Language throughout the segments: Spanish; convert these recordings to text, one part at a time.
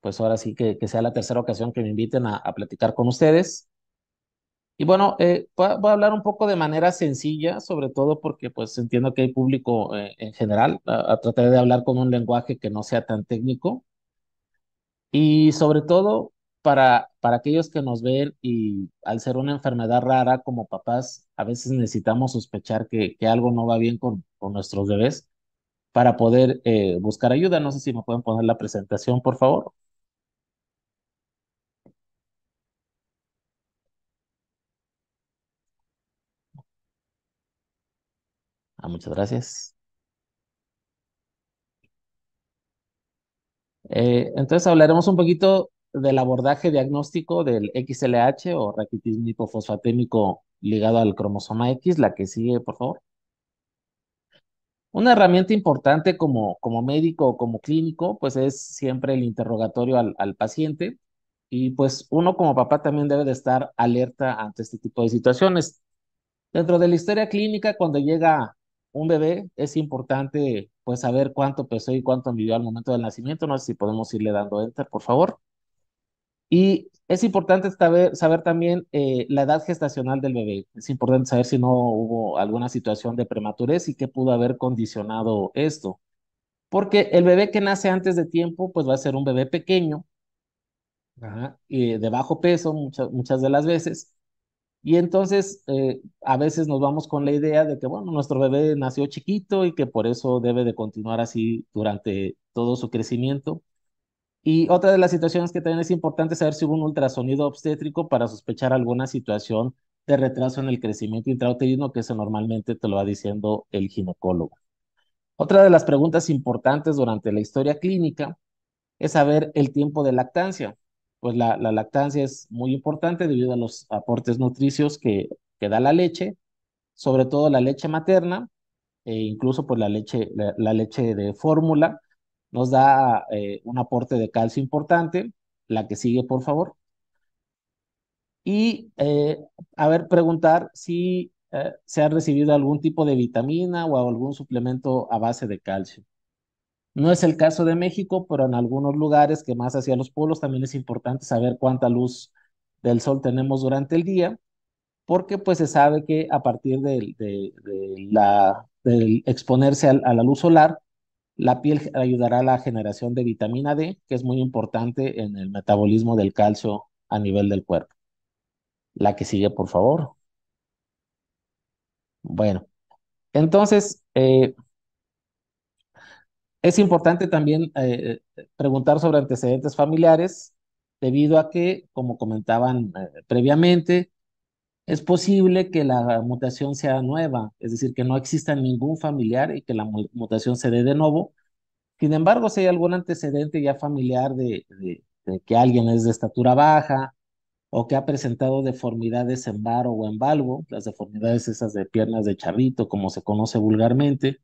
pues ahora sí que, que sea la tercera ocasión que me inviten a, a platicar con ustedes. Y bueno, eh, voy, a, hablar un poco de manera sencilla, sobre todo porque pues entiendo que hay público eh, en general, a, ah, ah, tratar de hablar con un lenguaje que no sea tan técnico. Y sobre todo para, para aquellos que nos ven y al ser una enfermedad rara como papás, a veces necesitamos sospechar que, que algo no va bien con, con nuestros bebés para poder eh, buscar ayuda. No sé si me pueden poner la presentación, por favor. Ah, muchas gracias. Eh, entonces hablaremos un poquito del abordaje diagnóstico del XLH o raquitismo hipofosfatémico ligado al cromosoma X, la que sigue, por favor. Una herramienta importante como, como médico o como clínico, pues es siempre el interrogatorio al, al paciente y pues uno como papá también debe de estar alerta ante este tipo de situaciones. Dentro de la historia clínica, cuando llega un bebé es importante pues saber cuánto pesó y cuánto midió al momento del nacimiento. No sé si podemos irle dando enter, por favor. Y es importante saber, también eh, la edad gestacional del bebé. Es importante saber si no hubo alguna situación de prematurez y qué pudo haber condicionado esto. Porque el bebé que nace antes de tiempo, pues va a ser un bebé pequeño, Y de bajo peso muchas, muchas de las veces, y entonces eh, a veces nos vamos con la idea de que, bueno, nuestro bebé nació chiquito y que por eso debe de continuar así durante todo su crecimiento. Y otra de las situaciones que también es importante saber si hubo un ultrasonido obstétrico para sospechar alguna situación de retraso en el crecimiento intrauterino, que eso normalmente te lo va diciendo el ginecólogo. Otra de las preguntas importantes durante la historia clínica es saber el tiempo de lactancia pues la, lactancia es muy importante debido a los aportes nutricios que, que da la leche, sobre todo la leche materna, e incluso pues la leche, la, leche de fórmula, nos da eh, un aporte de calcio importante. La que sigue, por favor. Y eh, a ver, preguntar si eh, se ha recibido algún tipo de vitamina o algún suplemento a base de calcio. No es el caso de México, pero en algunos lugares que más hacia los polos también es importante saber cuánta luz del sol tenemos durante el día, porque pues se sabe que a partir de, la, del exponerse a, la luz solar, la piel ayudará a la generación de vitamina D, que es muy importante en el metabolismo del calcio a nivel del cuerpo. La que sigue, por favor. Bueno, entonces, eh, es importante también eh, preguntar sobre antecedentes familiares, debido a que, como comentaban eh, previamente, es posible que la mutación sea nueva, es decir, que no exista ningún familiar y que la mutación se dé de nuevo. Sin embargo, si hay algún antecedente ya familiar de, que alguien es de estatura baja o que ha presentado deformidades en varo o en valgo, las deformidades esas de piernas de charrito, como se conoce vulgarmente,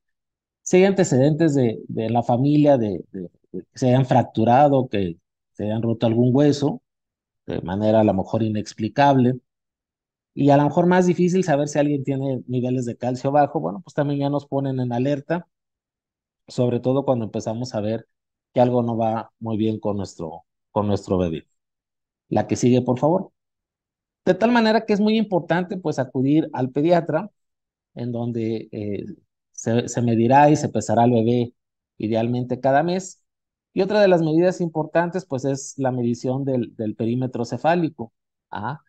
si hay antecedentes de, de la familia, de, que se hayan fracturado, que se hayan roto algún hueso, de manera a lo mejor inexplicable, y a lo mejor más difícil saber si alguien tiene niveles de calcio bajo, bueno, pues también ya nos ponen en alerta, sobre todo cuando empezamos a ver que algo no va muy bien con nuestro, con nuestro bebé. La que sigue, por favor. De tal manera que es muy importante pues acudir al pediatra, en donde eh, se, medirá y se pesará al bebé idealmente cada mes. Y otra de las medidas importantes, pues, es la medición del, perímetro cefálico, ¿ah?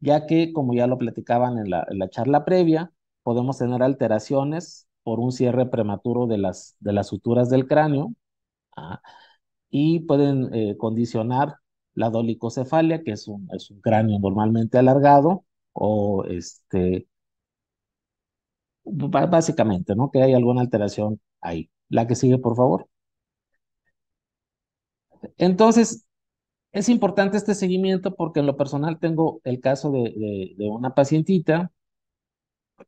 ya que, como ya lo platicaban en la, charla previa, podemos tener alteraciones por un cierre prematuro de las, de las suturas del cráneo ¿ah? y pueden eh, condicionar la dolicocefalia, que es un, es un cráneo normalmente alargado, o este, básicamente, ¿no? Que hay alguna alteración ahí. La que sigue, por favor. Entonces, es importante este seguimiento porque en lo personal tengo el caso de, una pacientita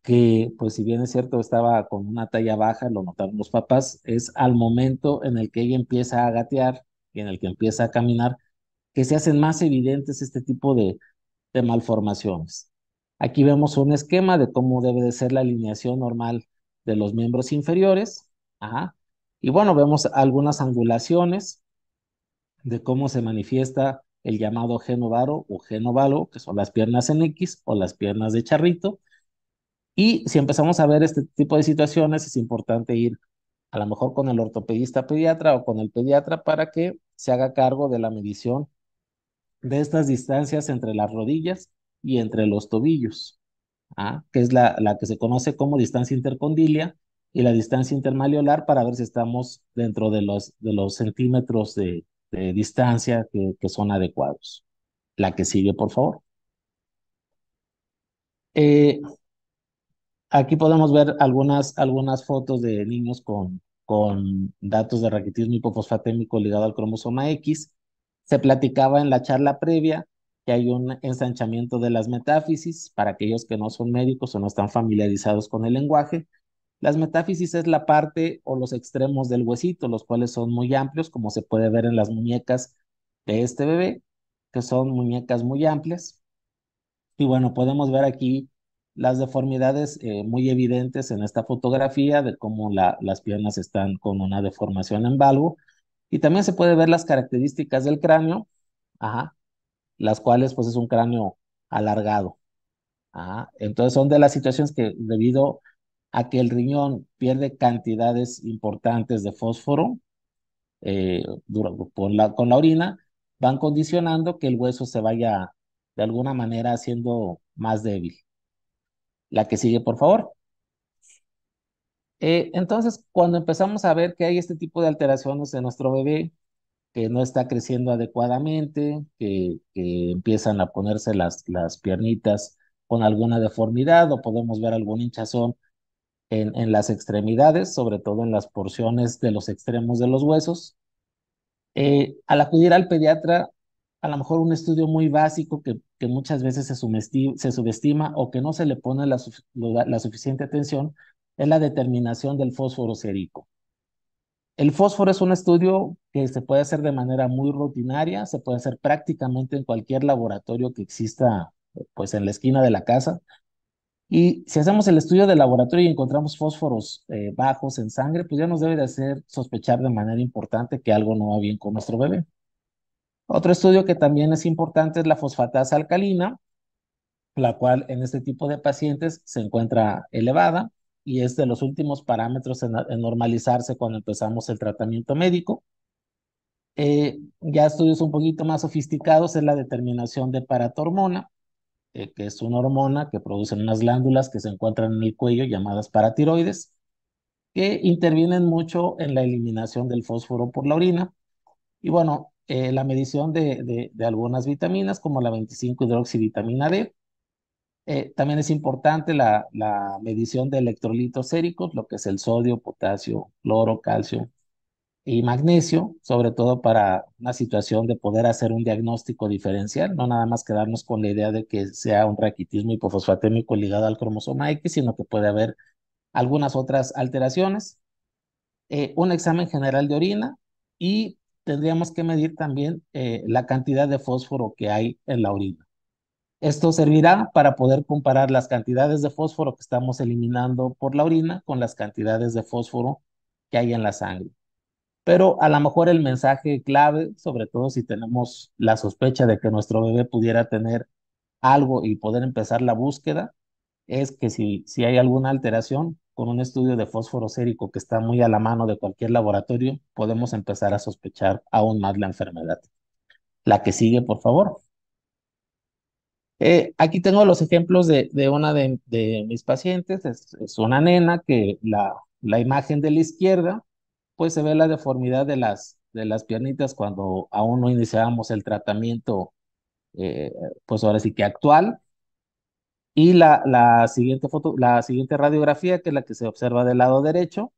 que, pues si bien es cierto, estaba con una talla baja, lo notaron los papás, es al momento en el que ella empieza a gatear y en el que empieza a caminar, que se hacen más evidentes este tipo de, de malformaciones. Aquí vemos un esquema de cómo debe de ser la alineación normal de los miembros inferiores. Y bueno, vemos algunas angulaciones de cómo se manifiesta el llamado genovaro o genovalo, que son las piernas en X o las piernas de charrito. Y si empezamos a ver este tipo de situaciones, es importante ir a lo mejor con el ortopedista pediatra o con el pediatra para que se haga cargo de la medición de estas distancias entre las rodillas y entre los tobillos, ¿ah? que es la, la que se conoce como distancia intercondilia y la distancia intermalleolar para ver si estamos dentro de los, de los centímetros de, de distancia que, que, son adecuados. La que sigue, por favor. Eh, aquí podemos ver algunas, algunas fotos de niños con, con datos de raquitismo hipofosfatémico ligado al cromosoma X. Se platicaba en la charla previa que hay un ensanchamiento de las metáfisis para aquellos que no son médicos o no están familiarizados con el lenguaje. Las metáfisis es la parte o los extremos del huesito, los cuales son muy amplios, como se puede ver en las muñecas de este bebé, que son muñecas muy amplias. Y bueno, podemos ver aquí las deformidades eh, muy evidentes en esta fotografía de cómo la, las piernas están con una deformación en valvo. Y también se puede ver las características del cráneo, ajá, las cuales pues es un cráneo alargado. entonces son de las situaciones que debido a que el riñón pierde cantidades importantes de fósforo eh, la, con la orina, van condicionando que el hueso se vaya de alguna manera haciendo más débil. La que sigue, por favor. Eh, entonces, cuando empezamos a ver que hay este tipo de alteraciones en nuestro bebé, que no está creciendo adecuadamente, que, empiezan a ponerse las, las, piernitas con alguna deformidad o podemos ver algún hinchazón en, en, las extremidades, sobre todo en las porciones de los extremos de los huesos. Eh, al acudir al pediatra, a lo mejor un estudio muy básico que, que muchas veces se subestima, o que no se le pone la, la suficiente atención es la determinación del fósforo sérico. El fósforo es un estudio que se puede hacer de manera muy rutinaria, se puede hacer prácticamente en cualquier laboratorio que exista, pues en la esquina de la casa. Y si hacemos el estudio de laboratorio y encontramos fósforos eh, bajos en sangre, pues ya nos debe de hacer sospechar de manera importante que algo no va bien con nuestro bebé. Otro estudio que también es importante es la fosfatasa alcalina, la cual en este tipo de pacientes se encuentra elevada y es de los últimos parámetros en, normalizarse cuando empezamos el tratamiento médico. Eh, ya estudios un poquito más sofisticados es la determinación de paratormona, eh, que es una hormona que producen unas glándulas que se encuentran en el cuello llamadas paratiroides, que intervienen mucho en la eliminación del fósforo por la orina. Y bueno, eh, la medición de, de, algunas vitaminas como la 25-hidroxivitamina D, eh, también es importante la, medición de electrolitos séricos, lo que es el sodio, potasio, cloro, calcio y magnesio, sobre todo para una situación de poder hacer un diagnóstico diferencial, no nada más quedarnos con la idea de que sea un raquitismo hipofosfatémico ligado al cromosoma X, sino que puede haber algunas otras alteraciones. Eh, un examen general de orina y tendríamos que medir también eh, la cantidad de fósforo que hay en la orina. Esto servirá para poder comparar las cantidades de fósforo que estamos eliminando por la orina con las cantidades de fósforo que hay en la sangre. Pero a lo mejor el mensaje clave, sobre todo si tenemos la sospecha de que nuestro bebé pudiera tener algo y poder empezar la búsqueda, es que si, si hay alguna alteración, con un estudio de fósforo sérico que está muy a la mano de cualquier laboratorio, podemos empezar a sospechar aún más la enfermedad. La que sigue, por favor. Eh, aquí tengo los ejemplos de, una de, mis pacientes, es, una nena que la, imagen de la izquierda, pues se ve la deformidad de las, de las piernitas cuando aún no iniciamos el tratamiento, eh, pues ahora sí que actual. Y la, siguiente foto, la siguiente radiografía, que es la que se observa del lado derecho,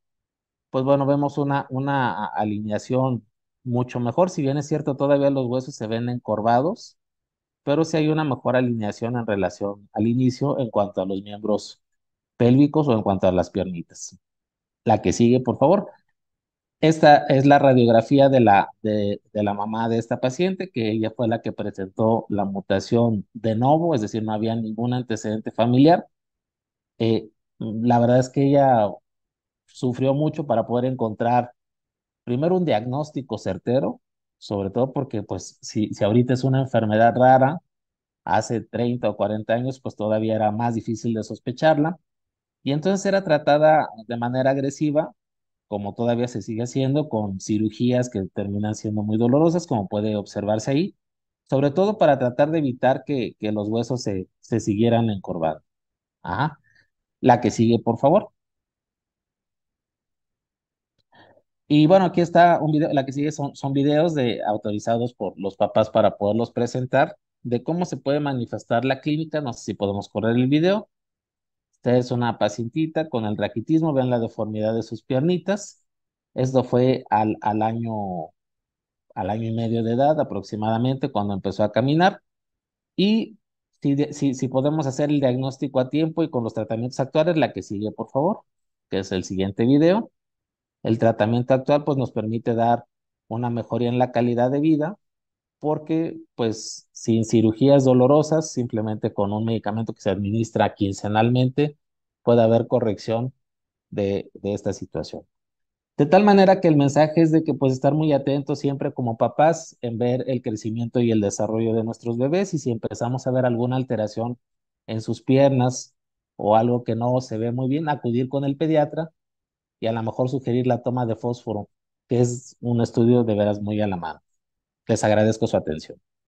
pues bueno, vemos una, una alineación mucho mejor, si bien es cierto, todavía los huesos se ven encorvados, pero sí hay una mejor alineación en relación al inicio en cuanto a los miembros pélvicos o en cuanto a las piernitas. La que sigue, por favor. Esta es la radiografía de la, de, la mamá de esta paciente, que ella fue la que presentó la mutación de novo, es decir, no había ningún antecedente familiar. Eh, la verdad es que ella sufrió mucho para poder encontrar primero un diagnóstico certero, sobre todo porque pues si, si ahorita es una enfermedad rara, hace 30 o 40 años pues todavía era más difícil de sospecharla y entonces era tratada de manera agresiva, como todavía se sigue haciendo, con cirugías que terminan siendo muy dolorosas, como puede observarse ahí, sobre todo para tratar de evitar que, los huesos se, se siguieran encorvados. Ajá. La que sigue, por favor. Y bueno, aquí está un video, la que sigue son, son videos de, autorizados por los papás para poderlos presentar de cómo se puede manifestar la clínica. No sé si podemos correr el video. Esta es una pacientita con el raquitismo, vean la deformidad de sus piernitas. Esto fue al, al, año, al año y medio de edad aproximadamente cuando empezó a caminar. Y si, si, si podemos hacer el diagnóstico a tiempo y con los tratamientos actuales, la que sigue, por favor, que es el siguiente video. El tratamiento actual pues nos permite dar una mejoría en la calidad de vida porque pues sin cirugías dolorosas, simplemente con un medicamento que se administra quincenalmente, puede haber corrección de, de esta situación. De tal manera que el mensaje es de que pues estar muy atentos siempre como papás en ver el crecimiento y el desarrollo de nuestros bebés y si empezamos a ver alguna alteración en sus piernas o algo que no se ve muy bien, acudir con el pediatra y a lo mejor sugerir la toma de fósforo, que es un estudio de veras muy a la mano. Les agradezco su atención.